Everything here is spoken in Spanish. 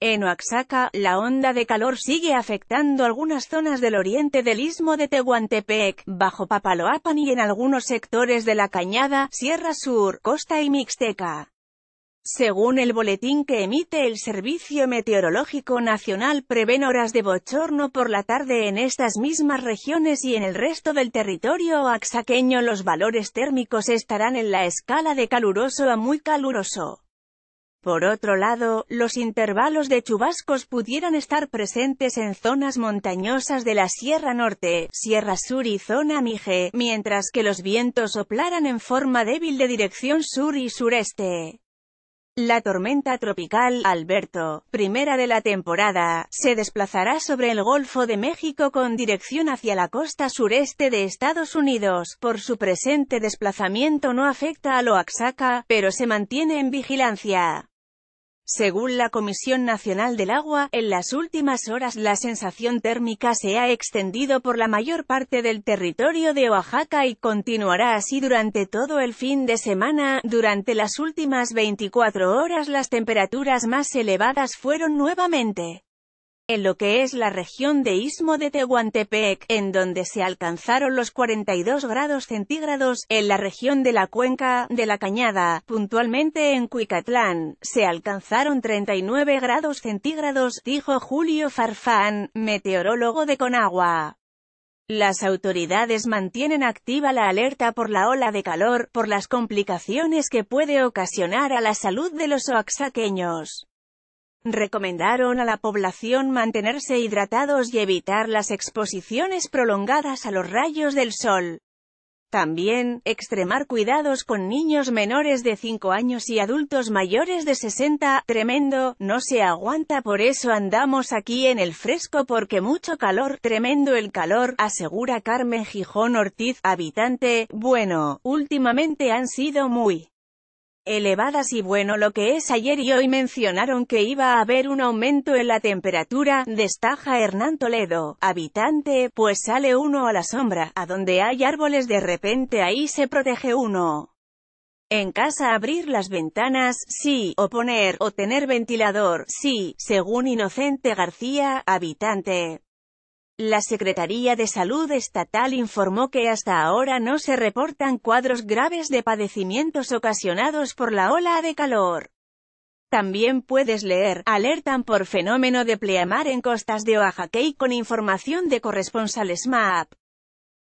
En Oaxaca, la onda de calor sigue afectando algunas zonas del oriente del istmo de Tehuantepec, bajo Papaloapan y en algunos sectores de la Cañada, Sierra Sur, Costa y Mixteca. Según el boletín que emite el Servicio Meteorológico Nacional prevén horas de bochorno por la tarde en estas mismas regiones y en el resto del territorio oaxaqueño los valores térmicos estarán en la escala de caluroso a muy caluroso. Por otro lado, los intervalos de chubascos pudieran estar presentes en zonas montañosas de la Sierra Norte, Sierra Sur y zona Mige, mientras que los vientos soplaran en forma débil de dirección sur y sureste. La tormenta tropical Alberto, primera de la temporada, se desplazará sobre el Golfo de México con dirección hacia la costa sureste de Estados Unidos. Por su presente desplazamiento no afecta a Oaxaca, pero se mantiene en vigilancia. Según la Comisión Nacional del Agua, en las últimas horas la sensación térmica se ha extendido por la mayor parte del territorio de Oaxaca y continuará así durante todo el fin de semana. Durante las últimas 24 horas las temperaturas más elevadas fueron nuevamente en lo que es la región de Istmo de Tehuantepec, en donde se alcanzaron los 42 grados centígrados, en la región de la Cuenca de la Cañada, puntualmente en Cuicatlán, se alcanzaron 39 grados centígrados, dijo Julio Farfán, meteorólogo de Conagua. Las autoridades mantienen activa la alerta por la ola de calor, por las complicaciones que puede ocasionar a la salud de los oaxaqueños. Recomendaron a la población mantenerse hidratados y evitar las exposiciones prolongadas a los rayos del sol. También, extremar cuidados con niños menores de 5 años y adultos mayores de 60, tremendo, no se aguanta por eso andamos aquí en el fresco porque mucho calor, tremendo el calor, asegura Carmen Gijón Ortiz, habitante, bueno, últimamente han sido muy elevadas y bueno lo que es ayer y hoy mencionaron que iba a haber un aumento en la temperatura, destaja Hernán Toledo, habitante, pues sale uno a la sombra, a donde hay árboles de repente ahí se protege uno. En casa abrir las ventanas, sí, o poner, o tener ventilador, sí, según Inocente García, habitante. La Secretaría de Salud Estatal informó que hasta ahora no se reportan cuadros graves de padecimientos ocasionados por la ola de calor. También puedes leer, alertan por fenómeno de pleamar en costas de Oaxaca y con información de corresponsales MAP.